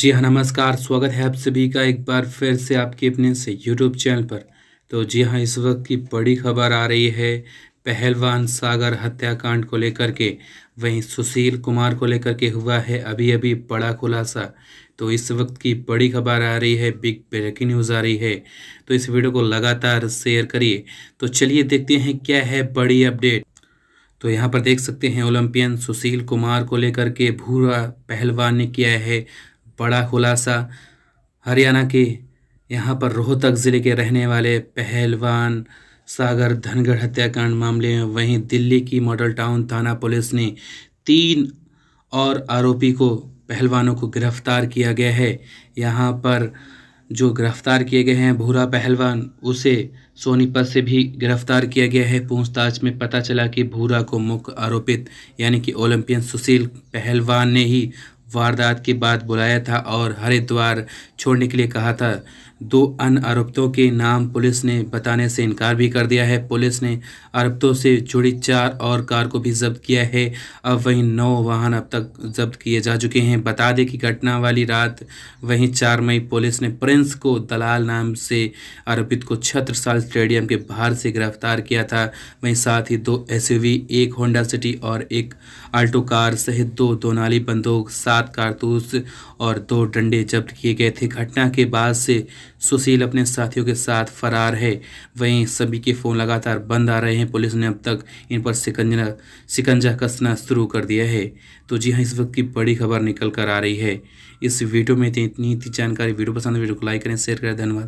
जी हाँ नमस्कार स्वागत है आप सभी का एक बार फिर से आपके अपने से यूट्यूब चैनल पर तो जी हाँ इस वक्त की बड़ी खबर आ रही है पहलवान सागर हत्याकांड को लेकर के वहीं सुशील कुमार को लेकर के हुआ है अभी अभी बड़ा खुलासा तो इस वक्त की बड़ी खबर आ रही है बिग ब्रेकिंग न्यूज़ आ रही है तो इस वीडियो को लगातार शेयर करिए तो चलिए देखते हैं क्या है बड़ी अपडेट तो यहाँ पर देख सकते हैं ओलंपियन सुशील कुमार को लेकर के भूरा पहलवान ने किया है बड़ा खुलासा हरियाणा के यहाँ पर रोहतक ज़िले के रहने वाले पहलवान सागर धनगढ़ हत्याकांड मामले में वहीं दिल्ली की मॉडल टाउन थाना पुलिस ने तीन और आरोपी को पहलवानों को गिरफ्तार किया गया है यहाँ पर जो गिरफ्तार किए गए हैं भूरा पहलवान उसे सोनीपत से भी गिरफ्तार किया गया है पूछताछ में पता चला कि भूरा को मुख्य आरोपित यानी कि ओलंपियन सुशील पहलवान ने ही वारदात के बाद बुलाया था और हरिद्वार छोड़ने के लिए कहा था दो अन्य आरोपितों के नाम पुलिस ने बताने से इनकार भी कर दिया है पुलिस ने आरोपितों से जुड़ी चार और कार को भी जब्त किया है अब वहीं नौ वाहन अब तक जब्त किए जा चुके हैं बता दें कि घटना वाली रात वहीं चार मई पुलिस ने प्रिंस को दलाल नाम से आरोपित को छत्रसाल स्टेडियम के बाहर से गिरफ्तार किया था वहीं साथ ही दो एस एक होंडा सिटी और एक आल्टो कार सहित दो दोनाली बंदूक सात सात कारतूस और दो डंडे जब्त किए गए थे घटना के बाद से सुशील अपने साथियों के साथ फरार है वहीं सभी के फ़ोन लगातार बंद आ रहे हैं पुलिस ने अब तक इन पर सिकंजा सिकंजा कसना शुरू कर दिया है तो जी हाँ इस वक्त की बड़ी खबर निकल कर आ रही है इस वीडियो में इतनी इतनी जानकारी वीडियो पसंद तो वीडियो को लाइक करें शेयर करें धन्यवाद